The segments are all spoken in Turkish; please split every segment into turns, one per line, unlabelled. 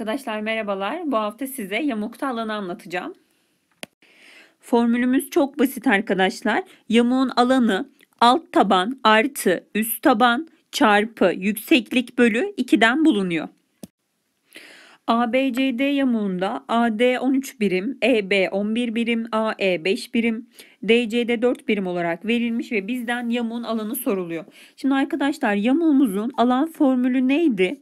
Arkadaşlar merhabalar. Bu hafta size yamukta alanı anlatacağım. Formülümüz çok basit arkadaşlar. Yamuğun alanı alt taban artı üst taban çarpı yükseklik bölü 2'den bulunuyor. ABCD yamuğunda AD 13 birim, EB 11 birim, AE 5 birim, DCD 4 birim olarak verilmiş ve bizden yamuğun alanı soruluyor. Şimdi arkadaşlar yamuğumuzun alan formülü neydi?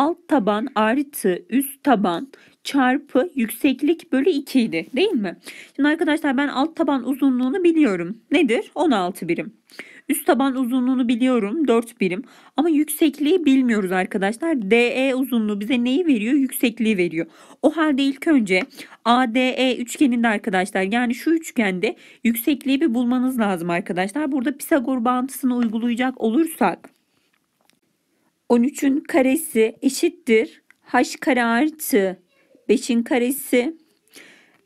alt taban artı üst taban çarpı yükseklik bölü 2 idi değil mi? Şimdi arkadaşlar ben alt taban uzunluğunu biliyorum. Nedir? 16 birim. Üst taban uzunluğunu biliyorum 4 birim ama yüksekliği bilmiyoruz arkadaşlar. DE uzunluğu bize neyi veriyor? Yüksekliği veriyor. O halde ilk önce ADE üçgeninde arkadaşlar yani şu üçgende yüksekliği bir bulmanız lazım arkadaşlar. Burada Pisagor bağıntısını uygulayacak olursak 13'ün karesi eşittir. H kare artı 5'in karesi.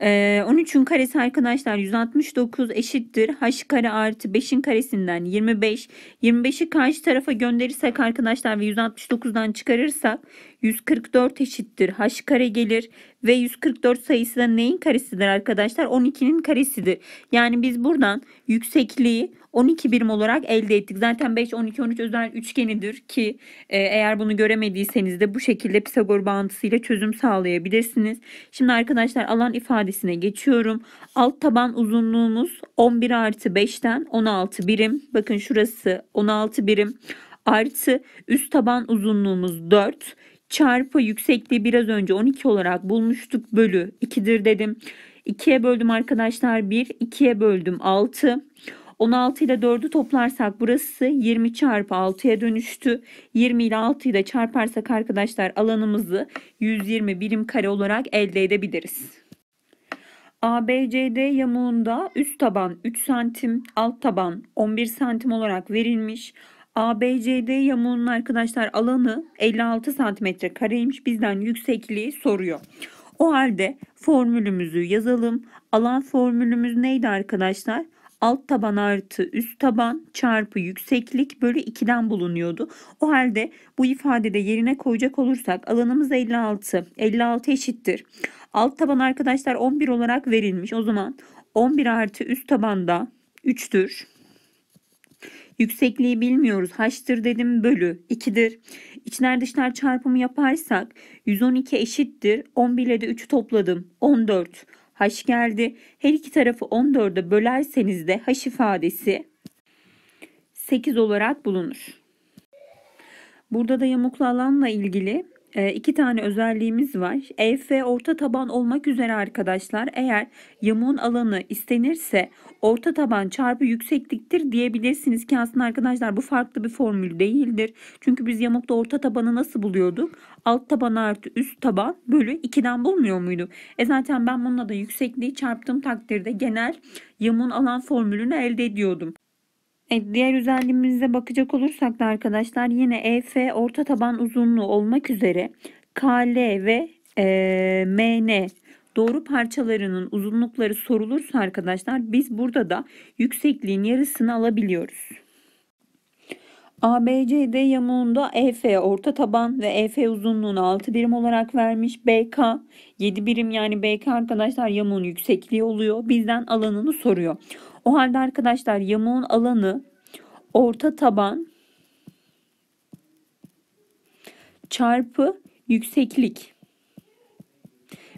Ee, 13'ün karesi arkadaşlar 169 eşittir. H kare artı 5'in karesinden 25. 25'i karşı tarafa gönderirsek arkadaşlar ve 169'dan çıkarırsak 144 eşittir h kare gelir ve 144 sayısı da neyin karesidir arkadaşlar? 12'nin karesidir. Yani biz buradan yüksekliği 12 birim olarak elde ettik. Zaten 5, 12, 13 özel üçgenidir ki e, eğer bunu göremediyseniz de bu şekilde Pisagor bağıntısıyla çözüm sağlayabilirsiniz. Şimdi arkadaşlar alan ifadesine geçiyorum. Alt taban uzunluğumuz 11 artı 5'ten 16 birim. Bakın şurası 16 birim artı üst taban uzunluğumuz 4 çarpı yüksekliği biraz önce 12 olarak bulmuştuk bölü 2'dir dedim. 2'ye böldüm arkadaşlar 1, 2'ye böldüm 6. 16 ile 4'ü toplarsak burası 20 çarpı 6'ya dönüştü. 20 ile 6'yı da çarparsak arkadaşlar alanımızı 120 birim kare olarak elde edebiliriz. ABCD yamuğunda üst taban 3 santim, alt taban 11 santim olarak verilmiş. ABCD yamuğunun arkadaşlar alanı 56 santimetre kareymiş bizden yüksekliği soruyor. O halde formülümüzü yazalım. Alan formülümüz neydi arkadaşlar? Alt taban artı üst taban çarpı yükseklik bölü 2'den bulunuyordu. O halde bu ifadede yerine koyacak olursak alanımız 56. 56 eşittir. Alt taban arkadaşlar 11 olarak verilmiş. O zaman 11 artı üst tabanda 3'tür. Yüksekliği bilmiyoruz. Haçtır dedim bölü 2'dir. İçler dışlar çarpımı yaparsak 112 eşittir. 11 ile de 3'ü topladım. 14. H geldi. Her iki tarafı 14'e bölerseniz de H ifadesi 8 olarak bulunur. Burada da yamuklu alanla ilgili e, iki tane özelliğimiz var. EF orta taban olmak üzere arkadaşlar eğer yamuğun alanı istenirse orta taban çarpı yüksekliktir diyebilirsiniz ki aslında arkadaşlar bu farklı bir formül değildir. Çünkü biz yamukta orta tabanı nasıl buluyorduk? Alt taban artı üst taban bölü 2'den bulmuyor muydu? E zaten ben bununla da yüksekliği çarptığım takdirde genel yamuğun alan formülünü elde ediyordum. Evet, diğer özelliğimize bakacak olursak da arkadaşlar yine EF orta taban uzunluğu olmak üzere KL ve e, MN doğru parçalarının uzunlukları sorulursa arkadaşlar biz burada da yüksekliğin yarısını alabiliyoruz. ABCD yamuğunda EF orta taban ve EF uzunluğunu 6 birim olarak vermiş. BK 7 birim yani BK arkadaşlar yamuğun yüksekliği oluyor. Bizden alanını soruyor. O halde arkadaşlar yamuğun alanı orta taban çarpı yükseklik.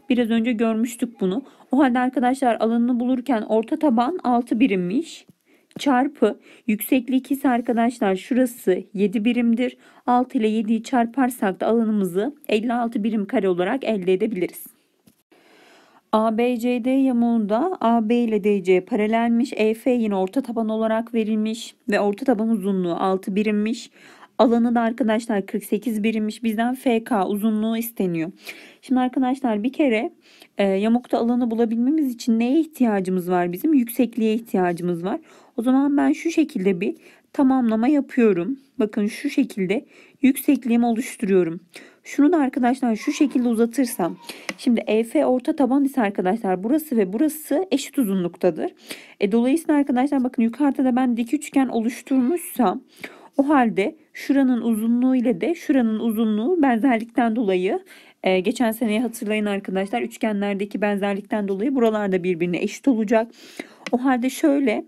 Biraz önce görmüştük bunu. O halde arkadaşlar alanını bulurken orta taban 6 birimmiş. Çarpı yükseklik ise arkadaşlar şurası 7 birimdir. 6 ile 7'yi çarparsak da alanımızı 56 birim kare olarak elde edebiliriz. ABCD yamuğunda AB ile DC paralelmiş. EF yine orta taban olarak verilmiş ve orta taban uzunluğu 6 birimmiş. Alanı da arkadaşlar 48 birimmiş. Bizden FK uzunluğu isteniyor. Şimdi arkadaşlar bir kere e, yamukta alanı bulabilmemiz için neye ihtiyacımız var bizim? Yüksekliğe ihtiyacımız var. O zaman ben şu şekilde bir tamamlama yapıyorum. Bakın şu şekilde yüksekliğimi oluşturuyorum. Şunu da arkadaşlar şu şekilde uzatırsam. Şimdi EF orta taban ise arkadaşlar burası ve burası eşit uzunluktadır. E, dolayısıyla arkadaşlar bakın yukarıda da ben dik üçgen oluşturmuşsam o halde şuranın uzunluğu ile de şuranın uzunluğu benzerlikten dolayı e, geçen seneyi hatırlayın arkadaşlar üçgenlerdeki benzerlikten dolayı buralarda birbirine eşit olacak. O halde şöyle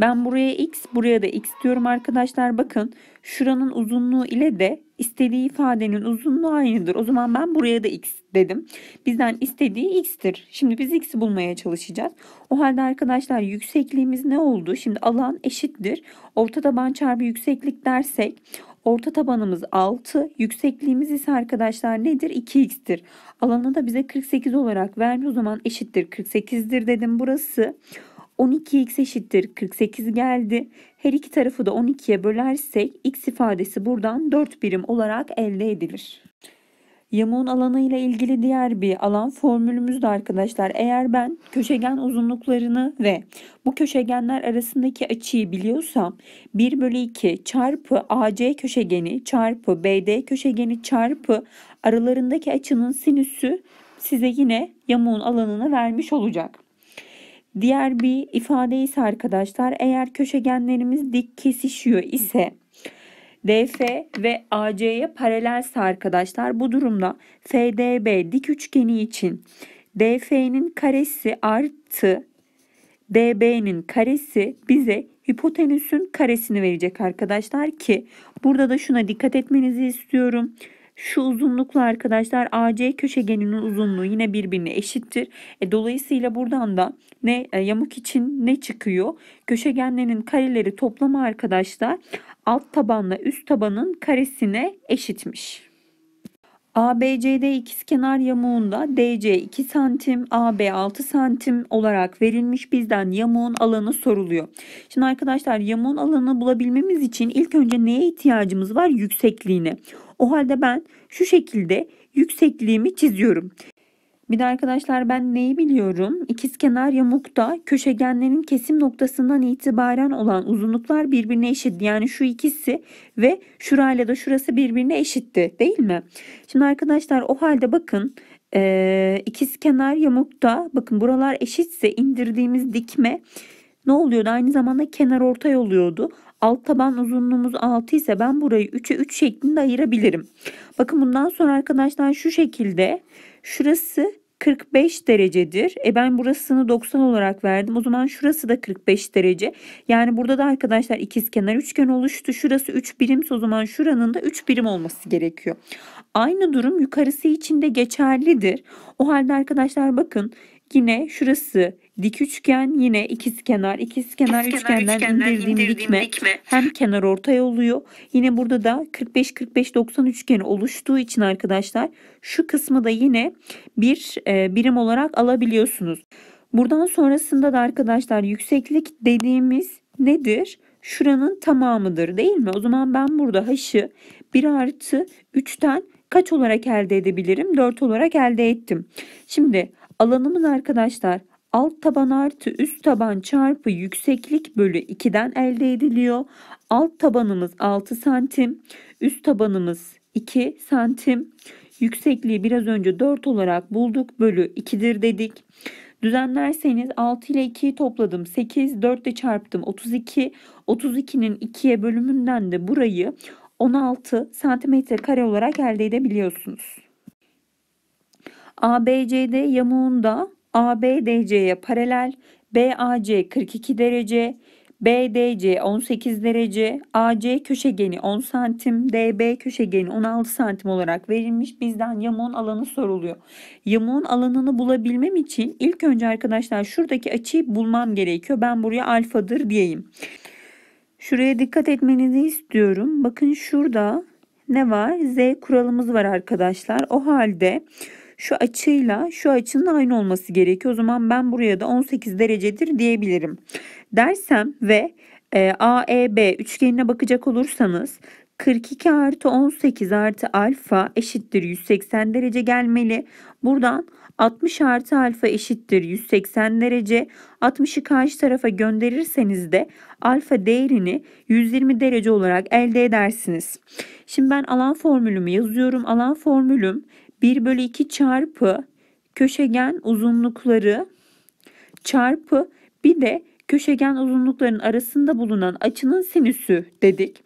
ben buraya x, buraya da x diyorum arkadaşlar. Bakın şuranın uzunluğu ile de istediği ifadenin uzunluğu aynıdır. O zaman ben buraya da x dedim. Bizden istediği x'tir. Şimdi biz x'i bulmaya çalışacağız. O halde arkadaşlar yüksekliğimiz ne oldu? Şimdi alan eşittir. Orta taban çarpı yükseklik dersek Orta tabanımız 6, yüksekliğimiz ise arkadaşlar nedir? 2x'tir. Alanı da bize 48 olarak vermiş. O zaman eşittir 48'dir dedim burası. Burası. 12x eşittir 48 geldi. Her iki tarafı da 12'ye bölersek x ifadesi buradan 4 birim olarak elde edilir. Yamuğun alanı ile ilgili diğer bir alan formülümüz de arkadaşlar eğer ben köşegen uzunluklarını ve bu köşegenler arasındaki açıyı biliyorsam 1 bölü 2 çarpı AC köşegeni çarpı BD köşegeni çarpı aralarındaki açının sinüsü size yine yamuğun alanını vermiş olacak. Diğer bir ifade ise arkadaşlar eğer köşegenlerimiz dik kesişiyor ise DF ve AC'ye paralelse arkadaşlar bu durumda FDB dik üçgeni için DF'nin karesi artı DB'nin karesi bize hipotenüsün karesini verecek arkadaşlar ki burada da şuna dikkat etmenizi istiyorum. Şu uzunlukla arkadaşlar AC köşegeninin uzunluğu yine birbirine eşittir. E, dolayısıyla buradan da ne e, yamuk için ne çıkıyor? Köşegenlerin kareleri toplamı arkadaşlar alt tabanla üst tabanın karesine eşitmiş. ABCD ikizkenar yamuğunda DC 2 santim, AB 6 santim olarak verilmiş bizden yamuğun alanı soruluyor. Şimdi arkadaşlar yamuğun alanını bulabilmemiz için ilk önce neye ihtiyacımız var? Yüksekliğine. O halde ben şu şekilde yüksekliğimi çiziyorum. Bir de arkadaşlar ben neyi biliyorum? İkizkenar yamukta köşegenlerin kesim noktasından itibaren olan uzunluklar birbirine eşit. Yani şu ikisi ve şurayla da şurası birbirine eşitti değil mi? Şimdi arkadaşlar o halde bakın e, ikizkenar yamukta bakın buralar eşitse indirdiğimiz dikme ne oluyordu? Aynı zamanda kenar ortay oluyordu. Alt taban uzunluğumuz 6 ise ben burayı 3'e 3 şeklinde ayırabilirim. Bakın bundan sonra arkadaşlar şu şekilde Şurası 45 derecedir. E ben burasını 90 olarak verdim. O zaman şurası da 45 derece. Yani burada da arkadaşlar ikizkenar üçgen oluştu. Şurası 3 birimse o zaman şuranın da 3 birim olması gerekiyor. Aynı durum yukarısı için de geçerlidir. O halde arkadaşlar bakın yine şurası Dik üçgen yine ikizkenar, ikizkenar İkiz üçgenden üçgenler, indirdiğim, indirdiğim dikme, dikme hem kenar ortay oluyor. Yine burada da 45 45 90 üçgeni oluştuğu için arkadaşlar şu kısmı da yine bir e, birim olarak alabiliyorsunuz. Buradan sonrasında da arkadaşlar yükseklik dediğimiz nedir? Şuranın tamamıdır değil mi? O zaman ben burada haşı 1 artı 3'ten kaç olarak elde edebilirim? 4 olarak elde ettim. Şimdi alanımız arkadaşlar alt taban artı üst taban çarpı yükseklik bölü 2'den elde ediliyor. Alt tabanımız 6 santim, üst tabanımız 2 santim. Yüksekliği biraz önce 4 olarak bulduk bölü 2'dir dedik. Düzenlerseniz 6 ile 2'yi topladım 8, 4 ile çarptım 32. 32'nin 2'ye bölümünden de burayı 16 santimetre kare olarak elde edebiliyorsunuz. ABCD yamuğunda ABDC'ye paralel, BAC 42 derece, BDC 18 derece, AC köşegeni 10 santim, DB köşegeni 16 santim olarak verilmiş. Bizden yamuğun alanı soruluyor. Yamuğun alanını bulabilmem için ilk önce arkadaşlar şuradaki açıyı bulmam gerekiyor. Ben buraya alfadır diyeyim. Şuraya dikkat etmenizi istiyorum. Bakın şurada ne var? Z kuralımız var arkadaşlar. O halde şu açıyla şu açının aynı olması gerekiyor. O zaman ben buraya da 18 derecedir diyebilirim. Dersem ve e, AEB üçgenine bakacak olursanız 42 artı 18 artı alfa eşittir 180 derece gelmeli. Buradan 60 artı alfa eşittir 180 derece. 60'ı karşı tarafa gönderirseniz de alfa değerini 120 derece olarak elde edersiniz. Şimdi ben alan formülümü yazıyorum. Alan formülüm 1 bölü 2 çarpı köşegen uzunlukları çarpı bir de köşegen uzunluklarının arasında bulunan açının sinüsü dedik.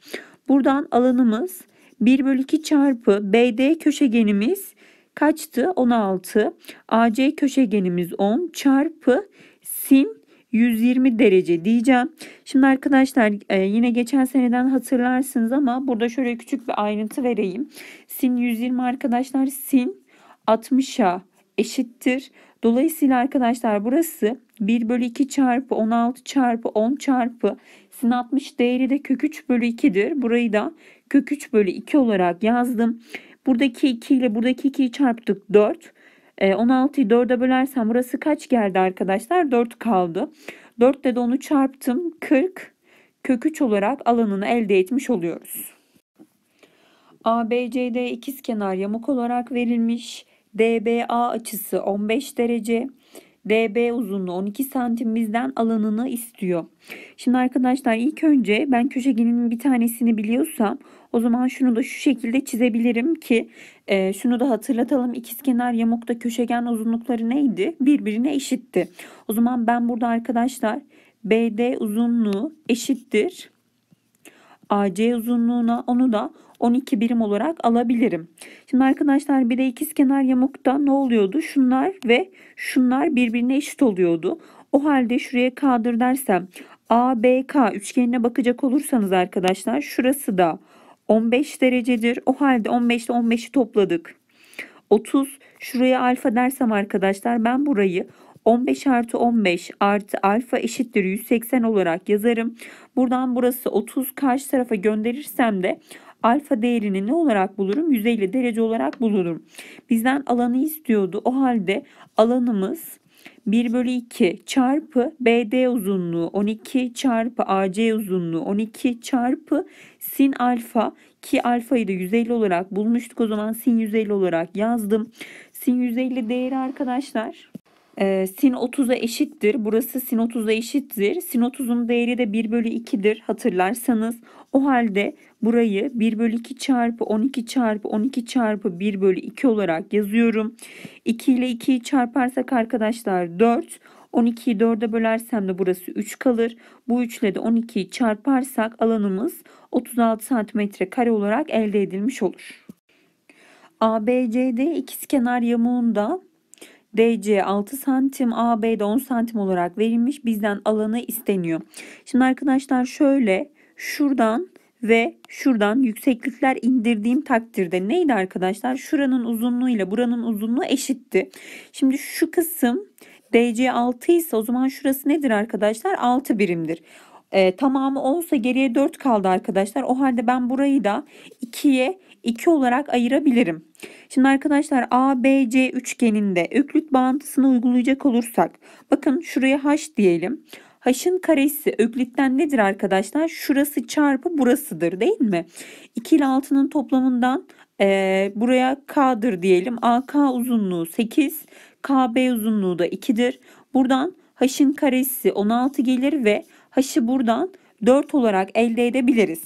Buradan alanımız 1 bölü 2 çarpı BD köşegenimiz kaçtı? 16. AC köşegenimiz 10 çarpı sin 120 derece diyeceğim. Şimdi arkadaşlar e, yine geçen seneden hatırlarsınız ama burada şöyle küçük bir ayrıntı vereyim. Sin 120 arkadaşlar sin 60'a eşittir. Dolayısıyla arkadaşlar burası 1 bölü 2 çarpı 16 çarpı 10 çarpı sin 60 değeri de kök 3 bölü 2'dir. Burayı da kök 3 bölü 2 olarak yazdım. Buradaki 2 ile buradaki 2'yi çarptık 4. 16'yı ee, 4'e bölersem burası kaç geldi arkadaşlar? 4 kaldı. 4 de onu çarptım. 40 kök 3 olarak alanını elde etmiş oluyoruz. ABCD ikizkenar yamuk olarak verilmiş. DBA açısı 15 derece. DB uzunluğu 12 santim bizden alanını istiyor. Şimdi arkadaşlar ilk önce ben köşegenin bir tanesini biliyorsam o zaman şunu da şu şekilde çizebilirim ki e, şunu da hatırlatalım. İkizkenar yamukta köşegen uzunlukları neydi? Birbirine eşitti. O zaman ben burada arkadaşlar BD uzunluğu eşittir. AC uzunluğuna onu da 12 birim olarak alabilirim. Şimdi arkadaşlar bir de ikizkenar yamukta ne oluyordu? Şunlar ve şunlar birbirine eşit oluyordu. O halde şuraya K'dır dersem ABK üçgenine bakacak olursanız arkadaşlar şurası da 15 derecedir. O halde 15 ile 15'i topladık. 30 şuraya alfa dersem arkadaşlar ben burayı 15 artı 15 artı alfa eşittir 180 olarak yazarım. Buradan burası 30 karşı tarafa gönderirsem de alfa değerini ne olarak bulurum? 150 derece olarak bulurum. Bizden alanı istiyordu. O halde alanımız 1 bölü 2 çarpı BD uzunluğu 12 çarpı AC uzunluğu 12 çarpı sin alfa ki alfayı da 150 olarak bulmuştuk o zaman sin 150 olarak yazdım. Sin 150 değeri arkadaşlar ee, sin 30'a eşittir. Burası sin 30'a eşittir. Sin 30'un değeri de 1 bölü 2'dir hatırlarsanız. O halde burayı 1 bölü 2 çarpı 12 çarpı 12 çarpı 1 bölü 2 olarak yazıyorum. 2 ile 2'yi çarparsak arkadaşlar 4. 12'yi 4'e bölersem de burası 3 kalır. Bu 3 ile de 12'yi çarparsak alanımız 36 santimetre kare olarak elde edilmiş olur. ABCD ikizkenar yamuğunda DC 6 santim, AB'de 10 santim olarak verilmiş. Bizden alanı isteniyor. Şimdi arkadaşlar şöyle şuradan ve şuradan yükseklikler indirdiğim takdirde neydi arkadaşlar? Şuranın uzunluğu ile buranın uzunluğu eşitti. Şimdi şu kısım DC 6 ise o zaman şurası nedir arkadaşlar? 6 birimdir. Ee, tamamı olsa geriye 4 kaldı arkadaşlar. O halde ben burayı da 2'ye 2 olarak ayırabilirim. Şimdi arkadaşlar ABC üçgeninde öklüt bağıntısını uygulayacak olursak bakın şuraya h diyelim. H'ın karesi öklitten nedir arkadaşlar? Şurası çarpı burasıdır değil mi? 2 ile 6'nın toplamından e, buraya K'dır diyelim. AK uzunluğu 8, KB uzunluğu da 2'dir. Buradan H'ın karesi 16 gelir ve H'ı buradan 4 olarak elde edebiliriz.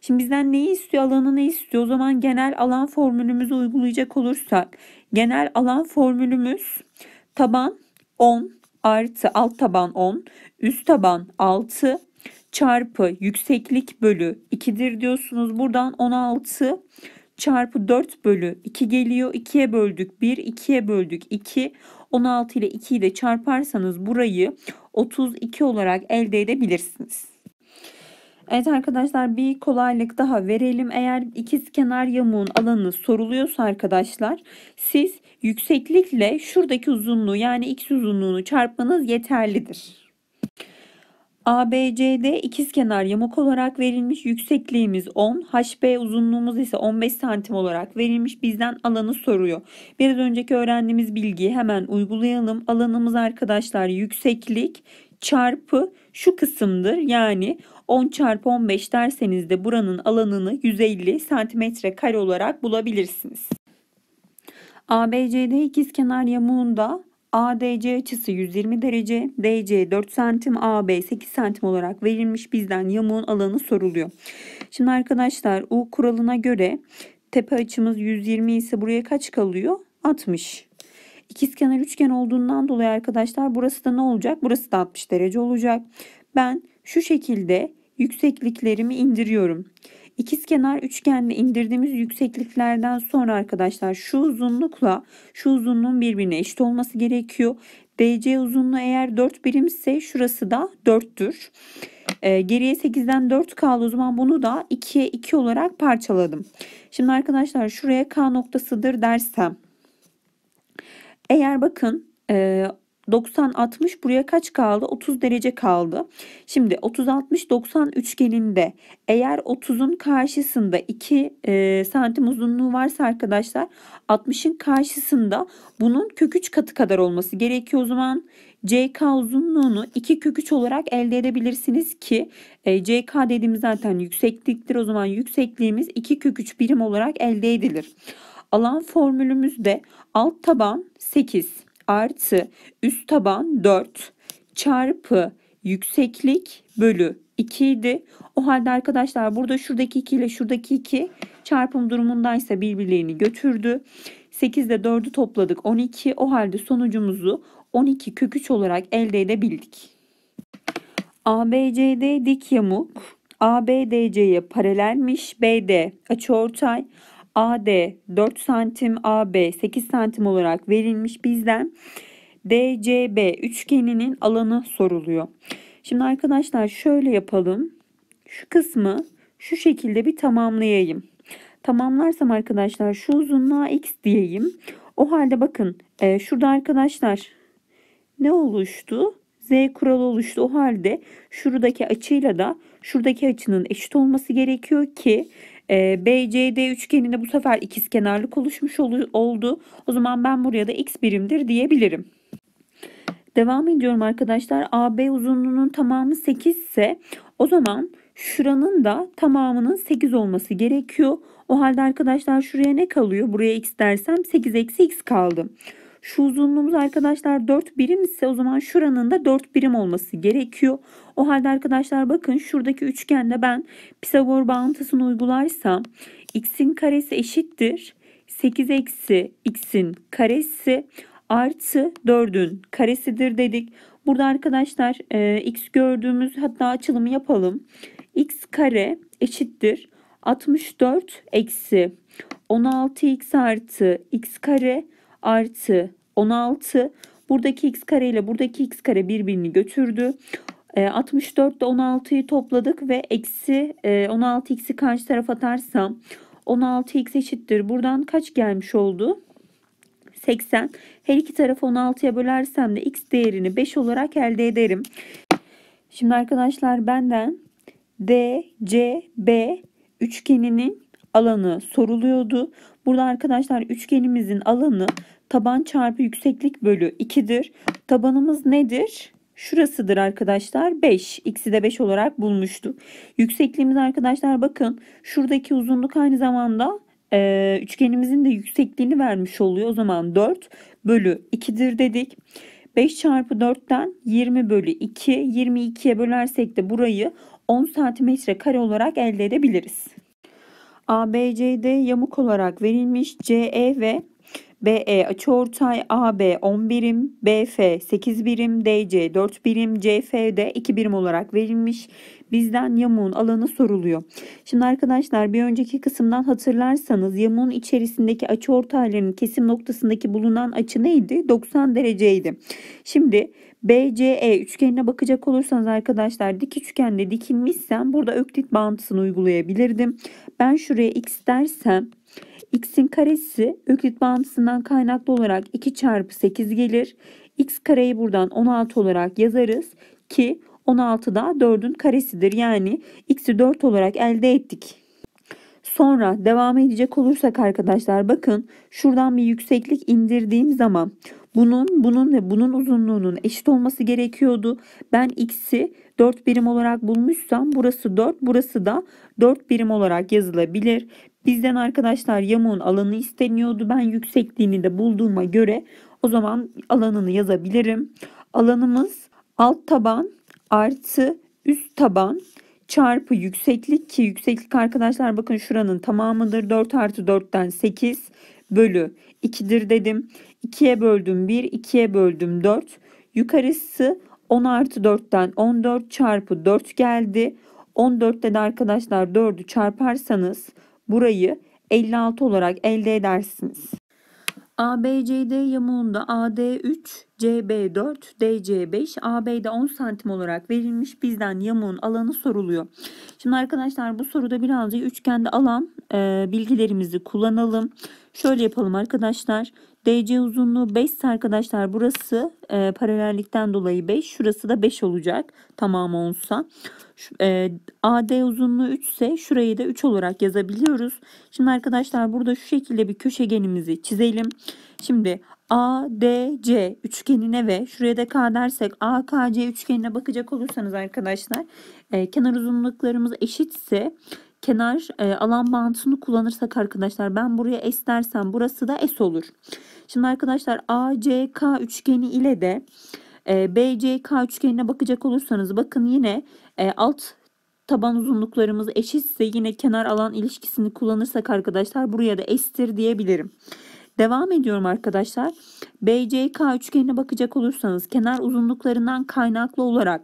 Şimdi bizden neyi istiyor alanı ne istiyor? O zaman genel alan formülümüzü uygulayacak olursak genel alan formülümüz taban 10 artı alt taban 10 üst taban 6 çarpı yükseklik bölü 2'dir diyorsunuz. Buradan 16 çarpı 4 bölü 2 geliyor. 2'ye böldük 1, 2'ye böldük 2. 16 ile 2'yi de çarparsanız burayı 32 olarak elde edebilirsiniz. Evet arkadaşlar bir kolaylık daha verelim. Eğer ikiz kenar yamuğun alanı soruluyorsa arkadaşlar siz yükseklikle şuradaki uzunluğu yani x uzunluğunu çarpmanız yeterlidir. ABCD ikiz kenar yamuk olarak verilmiş yüksekliğimiz 10, HB uzunluğumuz ise 15 santim olarak verilmiş bizden alanı soruyor. Biraz önceki öğrendiğimiz bilgiyi hemen uygulayalım. Alanımız arkadaşlar yükseklik çarpı şu kısımdır yani 10 çarpı 15 derseniz de buranın alanını 150 santimetre kare olarak bulabilirsiniz. ABCD ikizkenar yamuğunda ADC açısı 120 derece, DC 4 santim, AB 8 santim olarak verilmiş bizden yamuğun alanı soruluyor. Şimdi arkadaşlar U kuralına göre tepe açımız 120 ise buraya kaç kalıyor? 60. İkizkenar üçgen olduğundan dolayı arkadaşlar burası da ne olacak? Burası da 60 derece olacak. Ben şu şekilde yüksekliklerimi indiriyorum. İkiz kenar üçgenle indirdiğimiz yüksekliklerden sonra arkadaşlar şu uzunlukla şu uzunluğun birbirine eşit olması gerekiyor. DC uzunluğu eğer 4 birimse şurası da 4'tür. E, ee, geriye 8'den 4 kaldı. O zaman bunu da 2'ye 2 olarak parçaladım. Şimdi arkadaşlar şuraya K noktasıdır dersem. Eğer bakın e, 90 60 buraya kaç kaldı? 30 derece kaldı. Şimdi 30 60 90 üçgeninde eğer 30'un karşısında 2 e, santim uzunluğu varsa arkadaşlar 60'ın karşısında bunun kök 3 katı kadar olması gerekiyor o zaman. CK uzunluğunu 2 kök 3 olarak elde edebilirsiniz ki e, CK dediğimiz zaten yüksekliktir. O zaman yüksekliğimiz 2 kök 3 birim olarak elde edilir. Alan formülümüzde alt taban 8 artı üst taban 4 çarpı yükseklik bölü 2 idi. O halde arkadaşlar burada şuradaki 2 ile şuradaki 2 çarpım durumundaysa birbirlerini götürdü. 8 ile 4'ü topladık 12. O halde sonucumuzu 12 kök 3 olarak elde edebildik. ABCD dik yamuk ABDC'ye paralelmiş. BD açıortay. AD 4 santim, AB 8 santim olarak verilmiş bizden. DCB üçgeninin alanı soruluyor. Şimdi arkadaşlar şöyle yapalım. Şu kısmı şu şekilde bir tamamlayayım. Tamamlarsam arkadaşlar şu uzunluğa x diyeyim. O halde bakın e, şurada arkadaşlar ne oluştu? Z kuralı oluştu. O halde şuradaki açıyla da şuradaki açının eşit olması gerekiyor ki e, ee, BCD üçgeninde bu sefer ikiz kenarlık oluşmuş oldu. O zaman ben buraya da x birimdir diyebilirim. Devam ediyorum arkadaşlar. AB uzunluğunun tamamı 8 ise o zaman şuranın da tamamının 8 olması gerekiyor. O halde arkadaşlar şuraya ne kalıyor? Buraya x dersem 8 eksi x kaldı. Şu uzunluğumuz arkadaşlar 4 birim ise o zaman şuranın da 4 birim olması gerekiyor. O halde arkadaşlar bakın şuradaki üçgende ben Pisagor bağıntısını uygularsam x'in karesi eşittir. 8 eksi x'in karesi artı 4'ün karesidir dedik. Burada arkadaşlar e, x gördüğümüz hatta açılımı yapalım. x kare eşittir. 64 eksi 16x artı x kare artı 16. Buradaki x kare ile buradaki x kare birbirini götürdü. 64 e, ile 16'yı topladık ve eksi 16x'i e, karşı tarafa atarsam 16x eşittir. Buradan kaç gelmiş oldu? 80. Her iki tarafı 16'ya bölersem de x değerini 5 olarak elde ederim. Şimdi arkadaşlar benden D, C, B üçgeninin alanı soruluyordu. Burada arkadaşlar üçgenimizin alanı taban çarpı yükseklik bölü 2'dir. Tabanımız nedir? Şurasıdır arkadaşlar 5. X'i de 5 olarak bulmuştuk. Yüksekliğimiz arkadaşlar bakın şuradaki uzunluk aynı zamanda e, üçgenimizin de yüksekliğini vermiş oluyor. O zaman 4 bölü 2'dir dedik. 5 çarpı 4'ten 20 bölü 2. 22'ye bölersek de burayı 10 santimetre kare olarak elde edebiliriz. ABCD yamuk olarak verilmiş CE ve BE açıortay AB 10 birim, BF 8 birim, DC 4 birim, CF de 2 birim olarak verilmiş. Bizden yamuğun alanı soruluyor. Şimdi arkadaşlar bir önceki kısımdan hatırlarsanız yamuğun içerisindeki açıortayların kesim noktasındaki bulunan açı neydi? 90 dereceydi. Şimdi BCE üçgenine bakacak olursanız arkadaşlar dik üçgende dikilmişsem burada öklit bağıntısını uygulayabilirdim. Ben şuraya x dersem x'in karesi öklit bağıntısından kaynaklı olarak 2 çarpı 8 gelir. x kareyi buradan 16 olarak yazarız ki 16 da 4'ün karesidir. Yani x'i 4 olarak elde ettik. Sonra devam edecek olursak arkadaşlar bakın şuradan bir yükseklik indirdiğim zaman bunun bunun ve bunun uzunluğunun eşit olması gerekiyordu. Ben x'i 4 birim olarak bulmuşsam burası 4 burası da 4 birim olarak yazılabilir. Bizden arkadaşlar yamuğun alanı isteniyordu. Ben yüksekliğini de bulduğuma göre o zaman alanını yazabilirim. Alanımız alt taban artı üst taban çarpı yükseklik ki yükseklik arkadaşlar bakın şuranın tamamıdır. 4 artı 4'ten 8 bölü 2'dir dedim. 2'ye böldüm 1, 2'ye böldüm 4. Yukarısı 10 artı 4'ten 14 çarpı 4 geldi. 14'te de arkadaşlar 4'ü çarparsanız burayı 56 olarak elde edersiniz. ABCD yamuğunda AD 3, CB 4, DC 5, AB'de 10 santim olarak verilmiş bizden yamuğun alanı soruluyor. Şimdi arkadaşlar bu soruda birazcık üçgende alan e, bilgilerimizi kullanalım. Şöyle yapalım arkadaşlar. Arkadaşlar. DC uzunluğu 5 arkadaşlar burası e, paralellikten dolayı 5. Şurası da 5 olacak tamam olsa. Şu, e, AD uzunluğu 3 ise şurayı da 3 olarak yazabiliyoruz. Şimdi arkadaşlar burada şu şekilde bir köşegenimizi çizelim. Şimdi ADC üçgenine ve şuraya da K dersek AKC üçgenine bakacak olursanız arkadaşlar e, kenar uzunluklarımız eşitse kenar e, alan bağıntısını kullanırsak arkadaşlar ben buraya S dersem burası da S olur. Şimdi arkadaşlar ACK üçgeni ile de e, BCK üçgenine bakacak olursanız bakın yine e, alt taban uzunluklarımız eşitse yine kenar alan ilişkisini kullanırsak arkadaşlar buraya da S'tir diyebilirim. Devam ediyorum arkadaşlar. BCK üçgenine bakacak olursanız kenar uzunluklarından kaynaklı olarak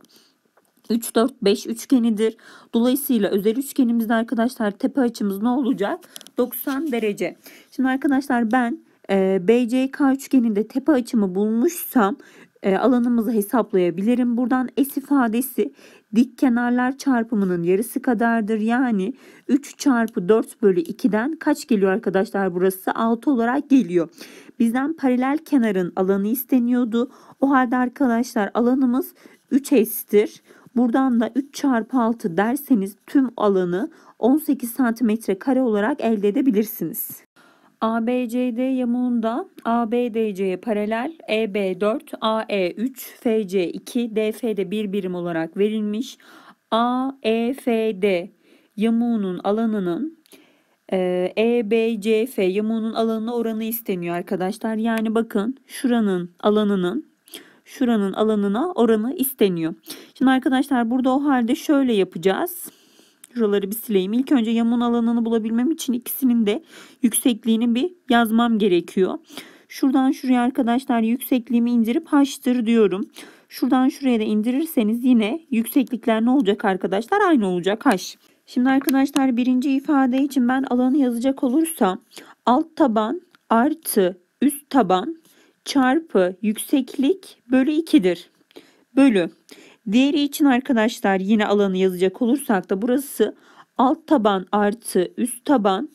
3 4 5 üçgenidir. Dolayısıyla özel üçgenimizde arkadaşlar tepe açımız ne olacak? 90 derece. Şimdi arkadaşlar ben e, BCK üçgeninde tepe açımı bulmuşsam e, alanımızı hesaplayabilirim. Buradan S ifadesi dik kenarlar çarpımının yarısı kadardır. Yani 3 çarpı 4 bölü 2'den kaç geliyor arkadaşlar burası? 6 olarak geliyor. Bizden paralel kenarın alanı isteniyordu. O halde arkadaşlar alanımız 3S'tir. Buradan da 3 çarpı 6 derseniz tüm alanı 18 santimetre kare olarak elde edebilirsiniz. ABCD yamuğunda ABDC'ye paralel EB4, AE3, FC2, DF'de bir birim olarak verilmiş. AEFD yamuğunun alanının EBCF e yamuğunun alanına oranı isteniyor arkadaşlar. Yani bakın şuranın alanının şuranın alanına oranı isteniyor. Şimdi arkadaşlar burada o halde şöyle yapacağız. Şuraları bir sileyim. İlk önce yamun alanını bulabilmem için ikisinin de yüksekliğini bir yazmam gerekiyor. Şuradan şuraya arkadaşlar yüksekliğimi indirip haştır diyorum. Şuradan şuraya da indirirseniz yine yükseklikler ne olacak arkadaşlar? Aynı olacak haş. Şimdi arkadaşlar birinci ifade için ben alanı yazacak olursam alt taban artı üst taban çarpı yükseklik bölü 2'dir. Bölü. Diğeri için arkadaşlar yine alanı yazacak olursak da burası alt taban artı üst taban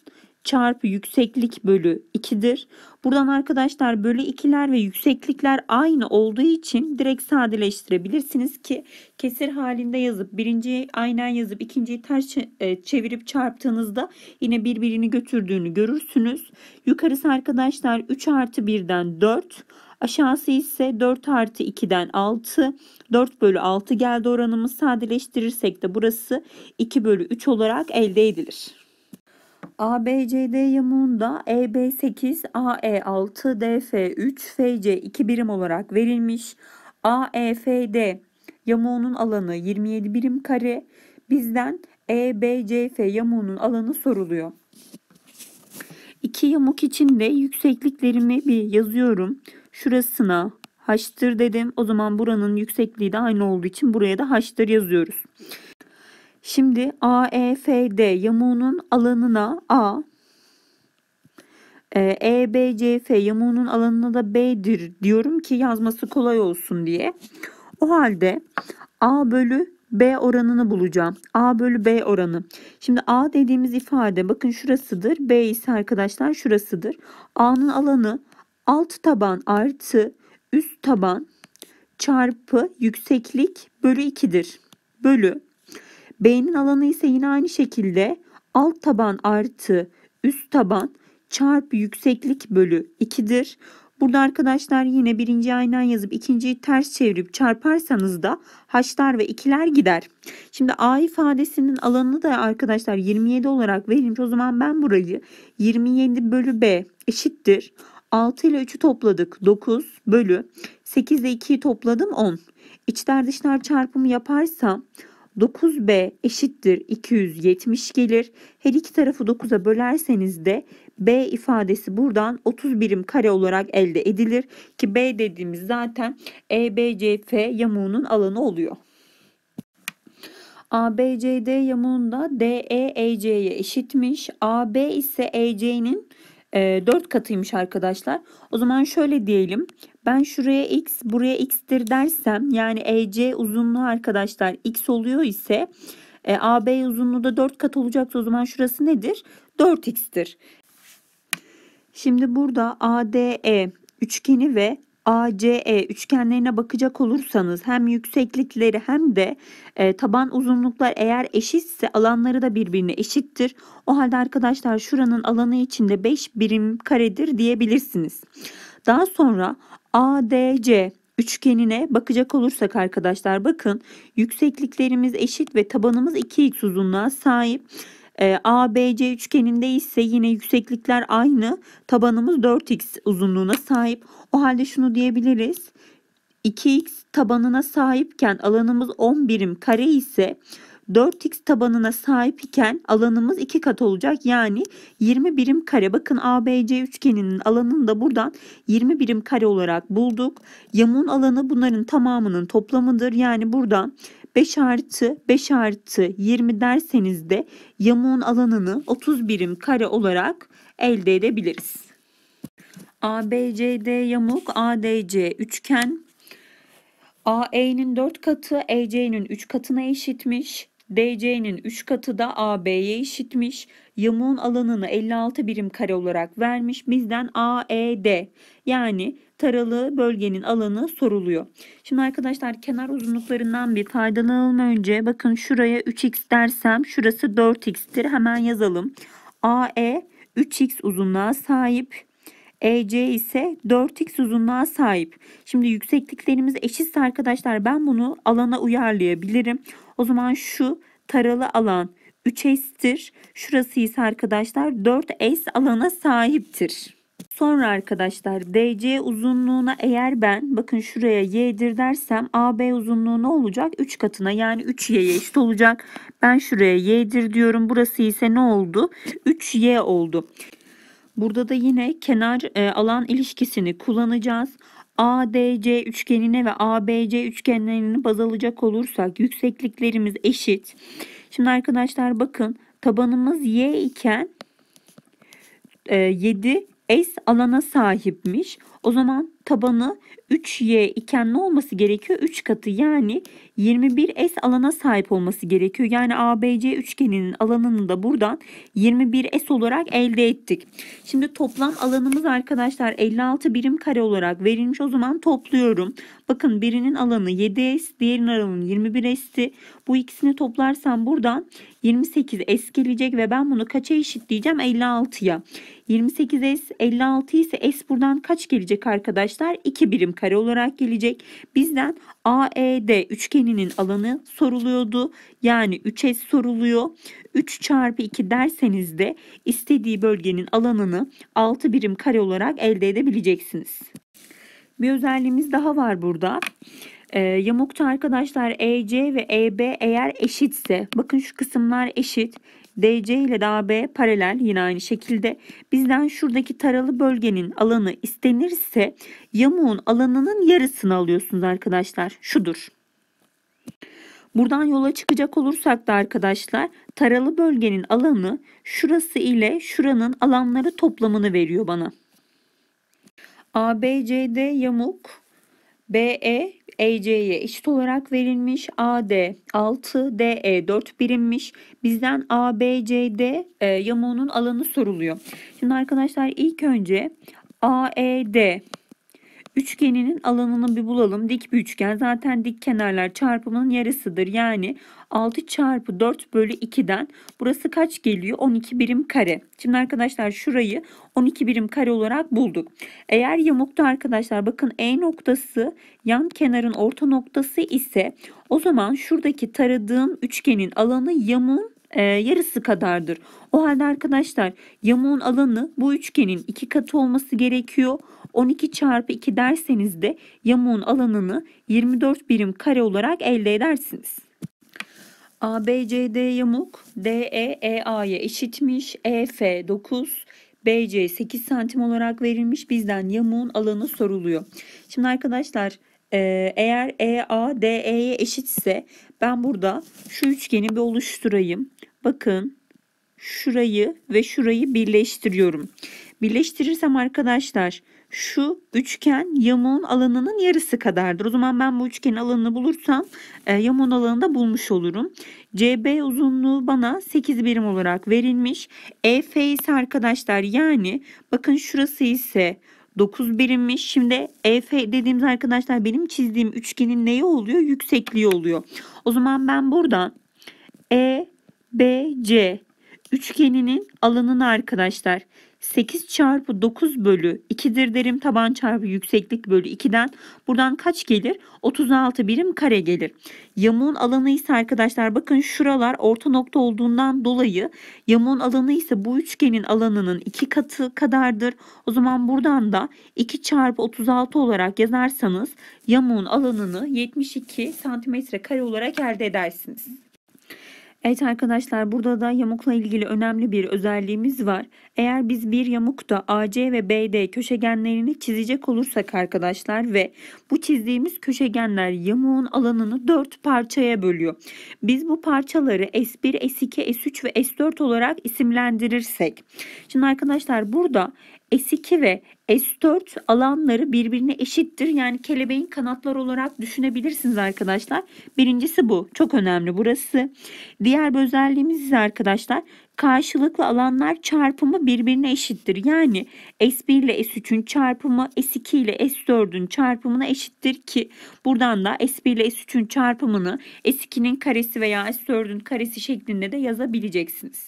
çarpı yükseklik bölü 2'dir. Buradan arkadaşlar bölü 2'ler ve yükseklikler aynı olduğu için direkt sadeleştirebilirsiniz ki kesir halinde yazıp birinciyi aynen yazıp ikinciyi ters e, çevirip çarptığınızda yine birbirini götürdüğünü görürsünüz. Yukarısı arkadaşlar 3 artı 1'den 4 Aşağısı ise 4 artı 2'den 6. 4 bölü 6 geldi oranımız sadeleştirirsek de burası 2 bölü 3 olarak elde edilir. ABCD yamuğunda EB8, AE6, DF3, FC 2 birim olarak verilmiş. AEFD yamuğunun alanı 27 birim kare. Bizden EBCF yamuğunun alanı soruluyor. İki yamuk için de yüksekliklerimi bir yazıyorum. Şurasına h'tır dedim. O zaman buranın yüksekliği de aynı olduğu için buraya da h'tır yazıyoruz. Şimdi AEFD yamuğunun alanına A, EBCF e, yamuğunun alanına da B'dir diyorum ki yazması kolay olsun diye. O halde A bölü B oranını bulacağım. A bölü B oranı. Şimdi A dediğimiz ifade bakın şurasıdır. B ise arkadaşlar şurasıdır. A'nın alanı alt taban artı üst taban çarpı yükseklik bölü 2'dir. Bölü Beynin alanı ise yine aynı şekilde alt taban artı üst taban çarpı yükseklik bölü 2'dir. Burada arkadaşlar yine birinci aynen yazıp ikinciyi ters çevirip çarparsanız da haçlar ve ikiler gider. Şimdi a ifadesinin alanını da arkadaşlar 27 olarak verince o zaman ben burayı 27 bölü b eşittir. 6 ile 3'ü topladık 9 bölü 8 ile 2'yi topladım 10. İçler dışlar çarpımı yaparsam 9b eşittir 270 gelir. Her iki tarafı 9'a bölerseniz de b ifadesi buradan 30 birim kare olarak elde edilir. Ki b dediğimiz zaten EBCF yamuğunun alanı oluyor. ABCD yamuğunda DE e eşitmiş. AB ise EC'nin 4 e, katıymış arkadaşlar. O zaman şöyle diyelim. Ben şuraya x buraya x'tir dersem yani EC uzunluğu arkadaşlar x oluyor ise e, AB uzunluğu da 4 kat olacaksa o zaman şurası nedir? 4x'tir. Şimdi burada ADE üçgeni ve ACE üçgenlerine bakacak olursanız hem yükseklikleri hem de e, taban uzunluklar eğer eşitse alanları da birbirine eşittir. O halde arkadaşlar şuranın alanı içinde 5 birim karedir diyebilirsiniz. Daha sonra ADC üçgenine bakacak olursak arkadaşlar bakın yüksekliklerimiz eşit ve tabanımız 2x uzunluğa sahip. Ee, ABC üçgeninde ise yine yükseklikler aynı. Tabanımız 4x uzunluğuna sahip. O halde şunu diyebiliriz. 2x tabanına sahipken alanımız 10 birim kare ise 4x tabanına sahip iken alanımız 2 kat olacak. Yani 20 birim kare. Bakın ABC üçgeninin alanını da buradan 20 birim kare olarak bulduk. Yamun alanı bunların tamamının toplamıdır. Yani buradan 5 artı 5 artı 20 derseniz de yamuğun alanını 30 birim kare olarak elde edebiliriz. ABCD yamuk ADC üçgen AE'nin 4 katı EC'nin 3 katına eşitmiş. DC'nin 3 katı da AB'ye eşitmiş. Yamuğun alanını 56 birim kare olarak vermiş. Bizden AED yani taralı bölgenin alanı soruluyor. Şimdi arkadaşlar kenar uzunluklarından bir faydalanalım önce. Bakın şuraya 3x dersem şurası 4x'tir. Hemen yazalım. AE 3x uzunluğa sahip. EC ise 4x uzunluğa sahip. Şimdi yüksekliklerimiz eşitse arkadaşlar ben bunu alana uyarlayabilirim. O zaman şu taralı alan 3s'tir. Şurası ise arkadaşlar 4s alana sahiptir. Sonra arkadaşlar DC uzunluğuna eğer ben bakın şuraya y'dir dersem AB uzunluğu ne olacak? 3 katına yani 3y'ye eşit olacak. Ben şuraya y'dir diyorum. Burası ise ne oldu? 3y oldu. Burada da yine kenar e, alan ilişkisini kullanacağız. ADC üçgenine ve ABC üçgenlerini baz alacak olursak yüksekliklerimiz eşit. Şimdi arkadaşlar bakın tabanımız Y iken e, 7 S alana sahipmiş. O zaman tabanı 3y iken ne olması gerekiyor? 3 katı yani 21s alana sahip olması gerekiyor. Yani ABC üçgeninin alanını da buradan 21s olarak elde ettik. Şimdi toplam alanımız arkadaşlar 56 birim kare olarak verilmiş. O zaman topluyorum. Bakın birinin alanı 7s, diğerinin alanı 21s'ti. Bu ikisini toplarsam buradan 28s gelecek ve ben bunu kaça eşitleyeceğim? 56'ya. 28s 56 ise s buradan kaç gelecek arkadaşlar? arkadaşlar 2 birim kare olarak gelecek. Bizden AED üçgeninin alanı soruluyordu. Yani 3S soruluyor. 3 çarpı 2 derseniz de istediği bölgenin alanını 6 birim kare olarak elde edebileceksiniz. Bir özelliğimiz daha var burada. E, yamukta arkadaşlar EC ve EB eğer eşitse bakın şu kısımlar eşit. DC ile DAB paralel yine aynı şekilde. Bizden şuradaki taralı bölgenin alanı istenirse yamuğun alanının yarısını alıyorsunuz arkadaşlar. Şudur. Buradan yola çıkacak olursak da arkadaşlar taralı bölgenin alanı şurası ile şuranın alanları toplamını veriyor bana. ABCD yamuk BE EC'ye eşit olarak verilmiş. AD 6, DE 4 birimmiş. Bizden ABCD e, yamuğunun alanı soruluyor. Şimdi arkadaşlar ilk önce AED Üçgeninin alanını bir bulalım. Dik bir üçgen zaten dik kenarlar çarpımının yarısıdır. Yani 6 çarpı 4 bölü 2'den burası kaç geliyor? 12 birim kare. Şimdi arkadaşlar şurayı 12 birim kare olarak bulduk. Eğer yamukta arkadaşlar bakın E noktası yan kenarın orta noktası ise o zaman şuradaki taradığım üçgenin alanı yamuğun e, yarısı kadardır. O halde arkadaşlar yamuğun alanı bu üçgenin iki katı olması gerekiyor. 12 çarpı 2 derseniz de yamuğun alanını 24 birim kare olarak elde edersiniz. ABCD yamuk DE EA'ya eşitmiş. EF 9, BC 8 santim olarak verilmiş. Bizden yamuğun alanı soruluyor. Şimdi arkadaşlar ee, eğer EA DE'ye eşitse ben burada şu üçgeni bir oluşturayım. Bakın şurayı ve şurayı birleştiriyorum. Birleştirirsem arkadaşlar şu üçgen yamuğun alanının yarısı kadardır. O zaman ben bu üçgenin alanını bulursam e, yamuğun alanını da bulmuş olurum. CB uzunluğu bana 8 birim olarak verilmiş. EF ise arkadaşlar yani bakın şurası ise 9 birimmiş. Şimdi EF dediğimiz arkadaşlar benim çizdiğim üçgenin neyi oluyor? Yüksekliği oluyor. O zaman ben buradan E, B, C üçgeninin alanını arkadaşlar 8 çarpı 9 bölü 2'dir derim. Taban çarpı yükseklik bölü 2'den. Buradan kaç gelir? 36 birim kare gelir. Yamuğun alanı ise arkadaşlar bakın şuralar orta nokta olduğundan dolayı yamuğun alanı ise bu üçgenin alanının 2 katı kadardır. O zaman buradan da 2 çarpı 36 olarak yazarsanız yamuğun alanını 72 santimetre kare olarak elde edersiniz. Evet arkadaşlar burada da yamukla ilgili önemli bir özelliğimiz var. Eğer biz bir yamukta AC ve BD köşegenlerini çizecek olursak arkadaşlar ve bu çizdiğimiz köşegenler yamuğun alanını 4 parçaya bölüyor. Biz bu parçaları S1, S2, S3 ve S4 olarak isimlendirirsek. Şimdi arkadaşlar burada S2 ve S4 alanları birbirine eşittir. Yani kelebeğin kanatlar olarak düşünebilirsiniz arkadaşlar. Birincisi bu. Çok önemli burası. Diğer bir özelliğimiz ise arkadaşlar karşılıklı alanlar çarpımı birbirine eşittir. Yani S1 ile S3'ün çarpımı S2 ile S4'ün çarpımına eşittir ki buradan da S1 ile S3'ün çarpımını S2'nin karesi veya S4'ün karesi şeklinde de yazabileceksiniz.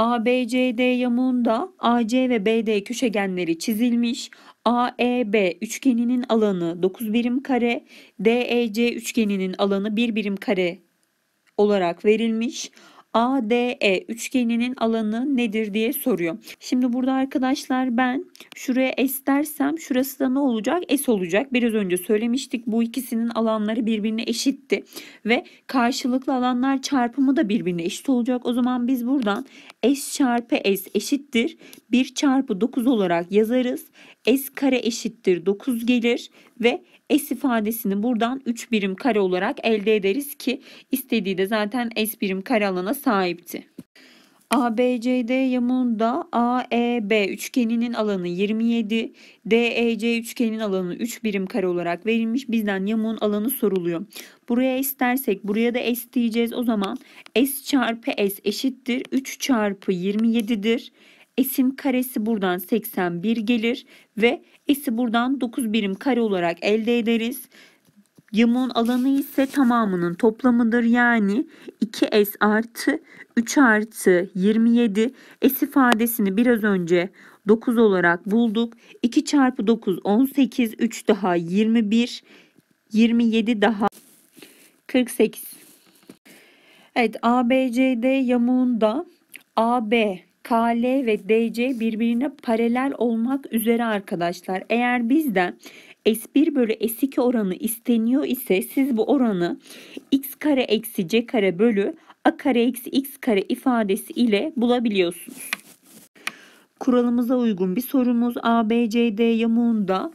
ABCD yamuğunda AC ve BD köşegenleri çizilmiş. AEB üçgeninin alanı 9 birim kare, DEC üçgeninin alanı 1 birim kare olarak verilmiş. ADE üçgeninin alanı nedir diye soruyor. Şimdi burada arkadaşlar ben şuraya S dersem şurası da ne olacak? S olacak. Biraz önce söylemiştik bu ikisinin alanları birbirine eşitti ve karşılıklı alanlar çarpımı da birbirine eşit olacak. O zaman biz buradan S çarpı S eşittir 1 çarpı 9 olarak yazarız. S kare eşittir 9 gelir ve S ifadesini buradan 3 birim kare olarak elde ederiz ki istediği de zaten S birim kare alana sahipti. ABCD yamuğunda AEB üçgeninin alanı 27, DEC üçgeninin alanı 3 birim kare olarak verilmiş. Bizden yamuğun alanı soruluyor. Buraya istersek buraya da S diyeceğiz. O zaman S çarpı S eşittir 3 çarpı 27'dir. S'in karesi buradan 81 gelir ve S'i buradan 9 birim kare olarak elde ederiz. Yamuğun alanı ise tamamının toplamıdır. Yani 2S artı 3 artı 27 S ifadesini biraz önce 9 olarak bulduk. 2 çarpı 9 18 3 daha 21 27 daha 48. Evet ABCD yamuğunda AB KL ve DC birbirine paralel olmak üzere arkadaşlar. Eğer bizden S1 bölü S2 oranı isteniyor ise siz bu oranı x kare eksi c kare bölü a kare eksi x kare ifadesi ile bulabiliyorsunuz. Kuralımıza uygun bir sorumuz ABCD yamuğunda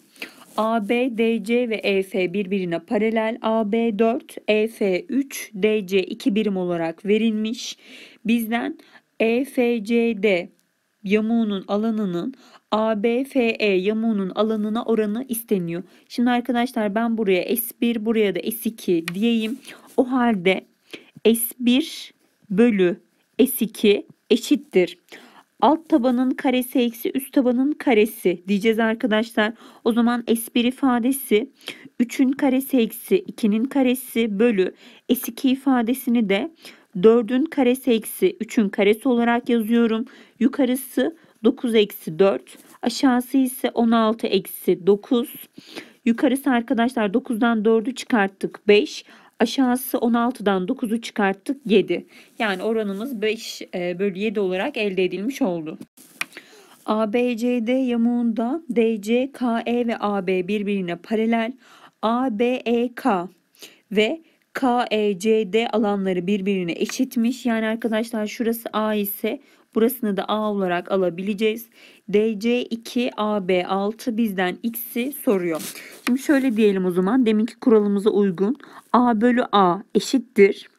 AB, DC ve EF birbirine paralel. AB 4, EF 3, DC 2 birim olarak verilmiş. Bizden EFCD yamuğunun alanının ABFE yamuğunun alanına oranı isteniyor. Şimdi arkadaşlar ben buraya S1 buraya da S2 diyeyim. O halde S1 bölü S2 eşittir. Alt tabanın karesi eksi üst tabanın karesi diyeceğiz arkadaşlar. O zaman S1 ifadesi 3'ün karesi eksi 2'nin karesi bölü S2 ifadesini de 4'ün karesi eksi 3'ün karesi olarak yazıyorum. Yukarısı 9 eksi 4. Aşağısı ise 16 eksi 9. Yukarısı arkadaşlar 9'dan 4'ü çıkarttık 5. Aşağısı 16'dan 9'u çıkarttık 7. Yani oranımız 5 e, bölü 7 olarak elde edilmiş oldu. ABCD yamuğunda DCKE ve AB birbirine paralel. ABEK ve K, E, C, D alanları birbirine eşitmiş. Yani arkadaşlar şurası A ise burasını da A olarak alabileceğiz. DC 2 AB 6 bizden X'i soruyor. Şimdi şöyle diyelim o zaman deminki kuralımıza uygun. A bölü A eşittir.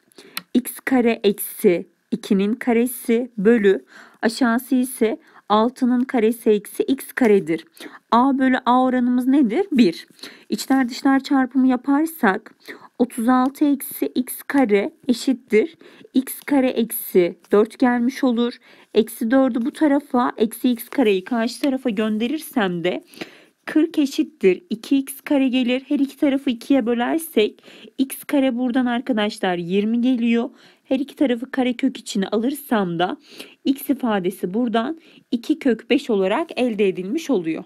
X kare eksi 2'nin karesi bölü aşağısı ise 6'nın karesi eksi x karedir. A bölü A oranımız nedir? 1. İçler dışlar çarpımı yaparsak 36 eksi x kare eşittir. x kare eksi 4 gelmiş olur. Eksi 4'ü bu tarafa eksi x kareyi karşı tarafa gönderirsem de 40 eşittir 2x kare gelir. Her iki tarafı 2'ye bölersek x kare buradan arkadaşlar 20 geliyor. Her iki tarafı kare kök içine alırsam da x ifadesi buradan 2 kök 5 olarak elde edilmiş oluyor.